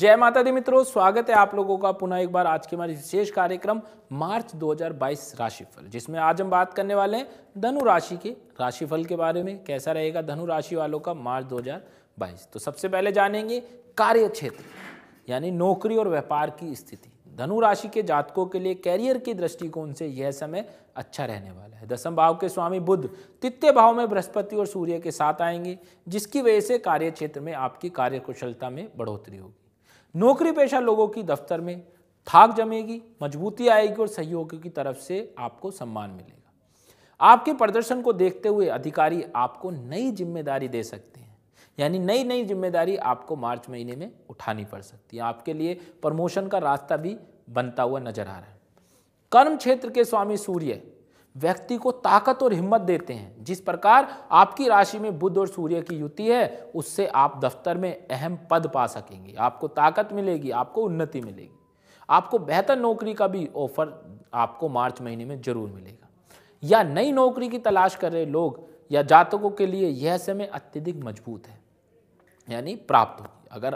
जय माता दी मित्रों स्वागत है आप लोगों का पुनः एक बार आज के हमारे विशेष कार्यक्रम मार्च 2022 राशिफल जिसमें आज हम बात करने वाले हैं धनु राशि के राशिफल के बारे में कैसा रहेगा धनु राशि वालों का मार्च 2022 तो सबसे पहले जानेंगे कार्य क्षेत्र यानी नौकरी और व्यापार की स्थिति धनु राशि के जातकों के लिए कैरियर के दृष्टिकोण से यह समय अच्छा रहने वाला है दसम भाव के स्वामी बुद्ध तृतीय भाव में बृहस्पति और सूर्य के साथ आएंगे जिसकी वजह से कार्य क्षेत्र में आपकी कार्यकुशलता में बढ़ोतरी होगी नौकरी पेशा लोगों की दफ्तर में थाक जमेगी मजबूती आएगी और सहयोगियों की तरफ से आपको सम्मान मिलेगा आपके प्रदर्शन को देखते हुए अधिकारी आपको नई जिम्मेदारी दे सकते हैं यानी नई नई जिम्मेदारी आपको मार्च महीने में उठानी पड़ सकती है आपके लिए प्रमोशन का रास्ता भी बनता हुआ नजर आ रहा है कर्म क्षेत्र के स्वामी सूर्य व्यक्ति को ताकत और हिम्मत देते हैं जिस प्रकार आपकी राशि में बुध और सूर्य की युति है उससे आप दफ्तर में अहम पद पा सकेंगे आपको ताकत मिलेगी आपको उन्नति मिलेगी आपको बेहतर नौकरी का भी ऑफर आपको मार्च महीने में जरूर मिलेगा या नई नौकरी की तलाश कर रहे लोग या जातकों के लिए यह समय अत्यधिक मजबूत है यानी प्राप्त होगी अगर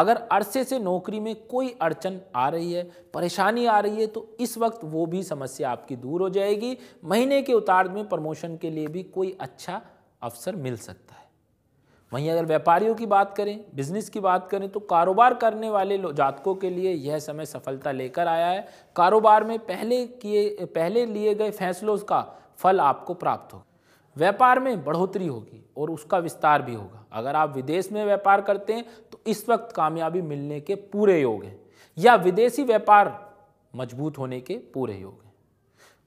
अगर अरसे से नौकरी में कोई अड़चन आ रही है परेशानी आ रही है तो इस वक्त वो भी समस्या आपकी दूर हो जाएगी महीने के उतार में प्रमोशन के लिए भी कोई अच्छा अवसर मिल सकता है वहीं अगर व्यापारियों की बात करें बिजनेस की बात करें तो कारोबार करने वाले जातकों के लिए यह समय सफलता लेकर आया है कारोबार में पहले किए पहले लिए गए फैसलों का फल आपको प्राप्त होगा व्यापार में बढ़ोतरी होगी और उसका विस्तार भी होगा अगर आप विदेश में व्यापार करते हैं तो इस वक्त कामयाबी मिलने के पूरे योग हैं या विदेशी व्यापार मजबूत होने के पूरे योग हैं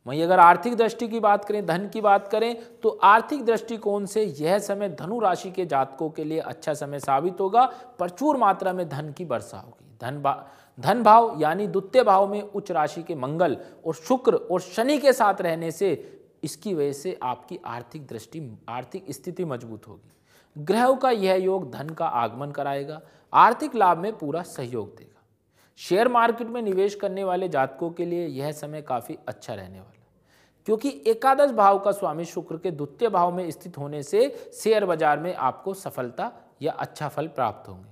वहीं अगर आर्थिक दृष्टि की बात करें धन की बात करें तो आर्थिक दृष्टिकोण से यह समय धनु राशि के जातकों के लिए अच्छा समय साबित होगा प्रचुर मात्रा में धन की वर्षा होगी धन धन भाव यानी द्वितीय भाव में उच्च राशि के मंगल और शुक्र और शनि के साथ रहने से इसकी वजह से आपकी आर्थिक दृष्टि आर्थिक स्थिति मजबूत होगी ग्रहों का यह योग धन का आगमन कराएगा आर्थिक लाभ में पूरा सहयोग देगा शेयर मार्केट में निवेश करने वाले जातकों के लिए यह समय काफ़ी अच्छा रहने वाला क्योंकि एकादश भाव का स्वामी शुक्र के द्वितीय भाव में स्थित होने से शेयर बाजार में आपको सफलता या अच्छा फल प्राप्त होंगे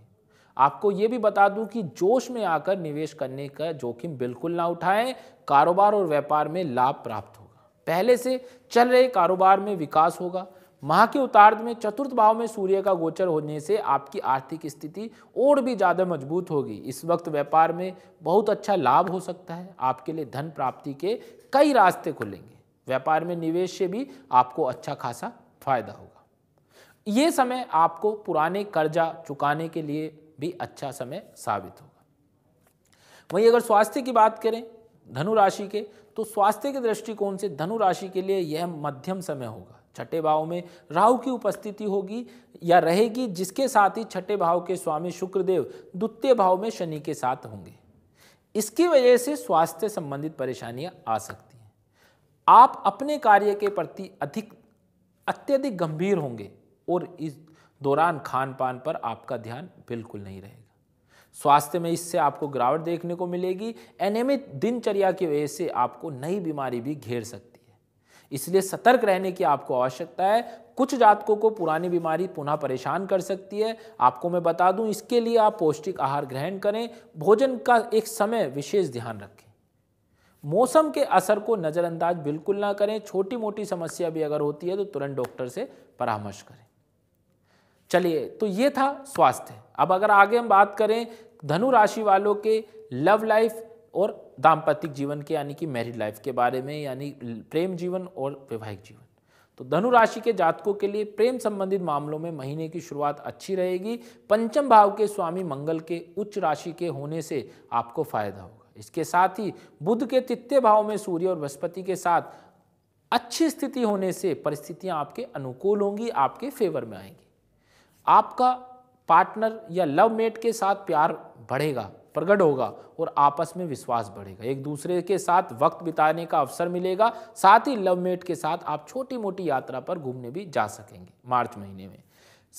आपको ये भी बता दूं कि जोश में आकर निवेश करने का जोखिम बिल्कुल ना उठाएं कारोबार और व्यापार में लाभ प्राप्त हो पहले से चल रहे कारोबार में विकास होगा माह के उतार में चतुर्थ भाव में सूर्य का गोचर होने से आपकी आर्थिक स्थिति और भी ज़्यादा मजबूत होगी इस वक्त व्यापार में बहुत अच्छा लाभ हो सकता है आपके लिए धन प्राप्ति के कई रास्ते खुलेंगे व्यापार में निवेश से भी आपको अच्छा खासा फायदा होगा ये समय आपको पुराने कर्जा चुकाने के लिए भी अच्छा समय साबित होगा वहीं अगर स्वास्थ्य की बात करें धनु राशि के तो स्वास्थ्य के दृष्टिकोण से धनु राशि के लिए यह मध्यम समय होगा छठे भाव में राहु की उपस्थिति होगी या रहेगी जिसके साथ ही छठे भाव के स्वामी शुक्रदेव द्वितीय भाव में शनि के साथ होंगे इसकी वजह से स्वास्थ्य संबंधित परेशानियां आ सकती हैं आप अपने कार्य के प्रति अधिक अत्यधिक गंभीर होंगे और इस दौरान खान पान पर आपका ध्यान बिल्कुल नहीं रहेगा स्वास्थ्य में इससे आपको गिरावट देखने को मिलेगी अनियमित दिनचर्या की वजह से आपको नई बीमारी भी घेर सकती है इसलिए सतर्क रहने की आपको आवश्यकता है कुछ जातकों को पुरानी बीमारी पुनः परेशान कर सकती है आपको मैं बता दूं इसके लिए आप पौष्टिक आहार ग्रहण करें भोजन का एक समय विशेष ध्यान रखें मौसम के असर को नज़रअंदाज बिल्कुल ना करें छोटी मोटी समस्या भी अगर होती है तो तुरंत डॉक्टर से परामर्श करें चलिए तो ये था स्वास्थ्य अब अगर आगे हम बात करें धनु राशि वालों के लव लाइफ और दाम्पत्य जीवन के यानी कि मैरिड लाइफ के बारे में यानी प्रेम जीवन और वैवाहिक जीवन तो धनु राशि के जातकों के लिए प्रेम संबंधित मामलों में महीने की शुरुआत अच्छी रहेगी पंचम भाव के स्वामी मंगल के उच्च राशि के होने से आपको फायदा होगा इसके साथ ही बुध के तित्य भाव में सूर्य और बृहस्पति के साथ अच्छी स्थिति होने से परिस्थितियां आपके अनुकूल होंगी आपके फेवर में आएंगी आपका पार्टनर या लव मेट के साथ प्यार बढ़ेगा प्रगट होगा और आपस में विश्वास बढ़ेगा एक दूसरे के साथ वक्त बिताने का अवसर मिलेगा साथ ही लव मेट के साथ आप छोटी मोटी यात्रा पर घूमने भी जा सकेंगे मार्च महीने में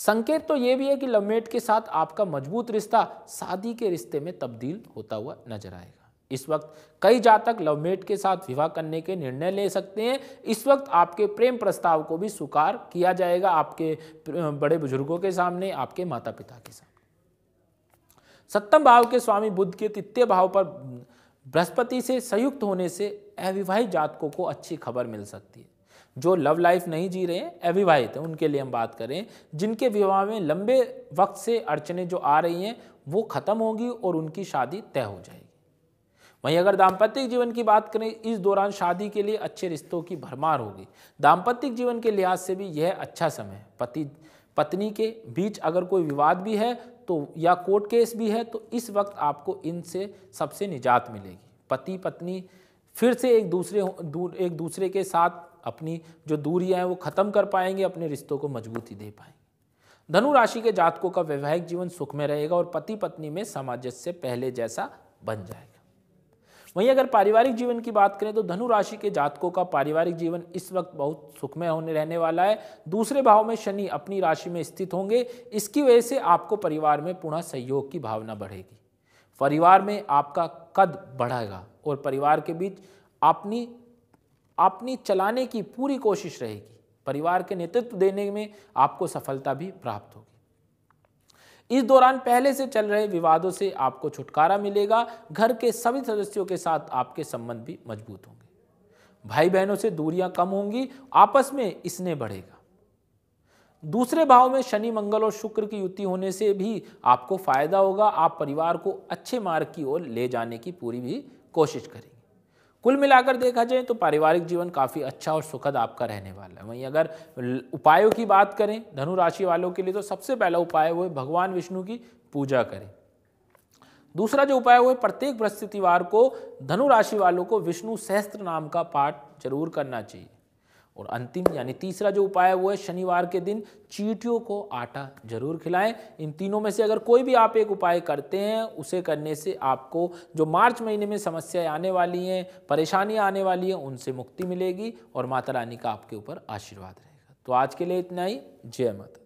संकेत तो ये भी है कि लव मेट के साथ आपका मजबूत रिश्ता शादी के रिश्ते में तब्दील होता हुआ नजर आएगा इस वक्त कई जातक लवमेट के साथ विवाह करने के निर्णय ले सकते हैं इस वक्त आपके प्रेम प्रस्ताव को भी स्वीकार किया जाएगा आपके बड़े बुजुर्गों के सामने आपके माता पिता के सामने सप्तम भाव के स्वामी बुद्ध के तृतीय भाव पर बृहस्पति से संयुक्त होने से अविवाहित जातकों को अच्छी खबर मिल सकती है जो लव लाइफ नहीं जी रहे हैं अविवाहित हैं उनके लिए हम बात करें जिनके विवाह में लंबे वक्त से अड़चने जो आ रही हैं वो ख़त्म होगी और उनकी शादी तय हो जाएगी वहीं अगर दाम्पत्य जीवन की बात करें इस दौरान शादी के लिए अच्छे रिश्तों की भरमार होगी दाम्पत्य जीवन के लिहाज से भी यह अच्छा समय है पति पत्नी के बीच अगर कोई विवाद भी है तो या कोर्ट केस भी है तो इस वक्त आपको इनसे सबसे निजात मिलेगी पति पत्नी फिर से एक दूसरे दूर एक दूसरे के साथ अपनी जो दूरियां हैं वो ख़त्म कर पाएंगे अपने रिश्तों को मजबूती दे पाएंगे धनु राशि के जातकों का वैवाहिक जीवन सुख में रहेगा और पति पत्नी में सामंजस्य पहले जैसा बन जाएगा वहीं अगर पारिवारिक जीवन की बात करें तो धनु राशि के जातकों का पारिवारिक जीवन इस वक्त बहुत सुखमय होने रहने वाला है दूसरे भाव में शनि अपनी राशि में स्थित होंगे इसकी वजह से आपको परिवार में पुनः सहयोग की भावना बढ़ेगी परिवार में आपका कद बढ़ेगा और परिवार के बीच अपनी अपनी चलाने की पूरी कोशिश रहेगी परिवार के नेतृत्व देने में आपको सफलता भी प्राप्त होगी इस दौरान पहले से चल रहे विवादों से आपको छुटकारा मिलेगा घर के सभी सदस्यों के साथ आपके संबंध भी मजबूत होंगे भाई बहनों से दूरियां कम होंगी आपस में इसने बढ़ेगा दूसरे भाव में शनि मंगल और शुक्र की युति होने से भी आपको फायदा होगा आप परिवार को अच्छे मार्ग की ओर ले जाने की पूरी भी कोशिश करेंगे कुल मिलाकर देखा जाए तो पारिवारिक जीवन काफ़ी अच्छा और सुखद आपका रहने वाला है वहीं अगर उपायों की बात करें धनु राशि वालों के लिए तो सबसे पहला उपाय वो है भगवान विष्णु की पूजा करें दूसरा जो उपाय वो है प्रत्येक बृहस्पतिवार को धनु राशि वालों को विष्णु सहस्त्र नाम का पाठ जरूर करना चाहिए और अंतिम यानी तीसरा जो उपाय है वो है शनिवार के दिन चीटियों को आटा जरूर खिलाएं इन तीनों में से अगर कोई भी आप एक उपाय करते हैं उसे करने से आपको जो मार्च महीने में समस्याएं आने वाली हैं परेशानियां आने वाली हैं उनसे मुक्ति मिलेगी और माता रानी का आपके ऊपर आशीर्वाद रहेगा तो आज के लिए इतना ही जय माता